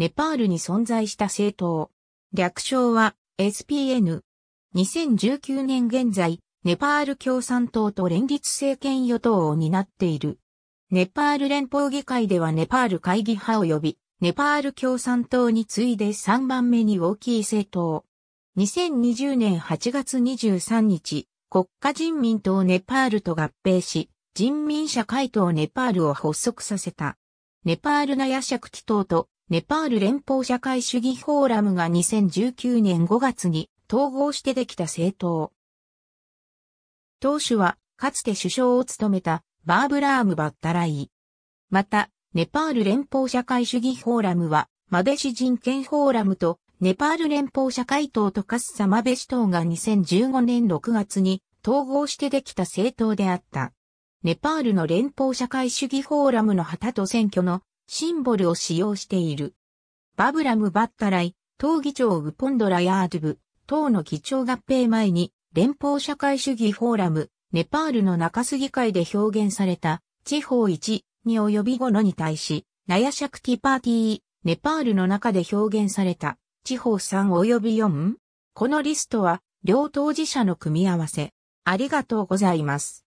ネパールに存在した政党。略称は SPN。2019年現在、ネパール共産党と連立政権与党を担っている。ネパール連邦議会ではネパール会議派及び、ネパール共産党に次いで3番目に大きい政党。2020年8月23日、国家人民党ネパールと合併し、人民社会党ネパールを発足させた。ネパールナヤシャクティ党とネパール連邦社会主義フォーラムが2019年5月に統合してできた政党。党首は、かつて首相を務めたバーブラーム・バッタライ。また、ネパール連邦社会主義フォーラムは、マデシ人権フォーラムと、ネパール連邦社会党とカスサマベシ党が2015年6月に統合してできた政党であった。ネパールの連邦社会主義フォーラムの旗と選挙のシンボルを使用している。バブラム・バッタライ、党議長ウポンドラヤードゥブ、党の議長合併前に、連邦社会主義フォーラム、ネパールの中杉会で表現された、地方1に及び5のに対し、ナヤシャクティパーティー、ネパールの中で表現された、地方3及び4。このリストは、両当事者の組み合わせ。ありがとうございます。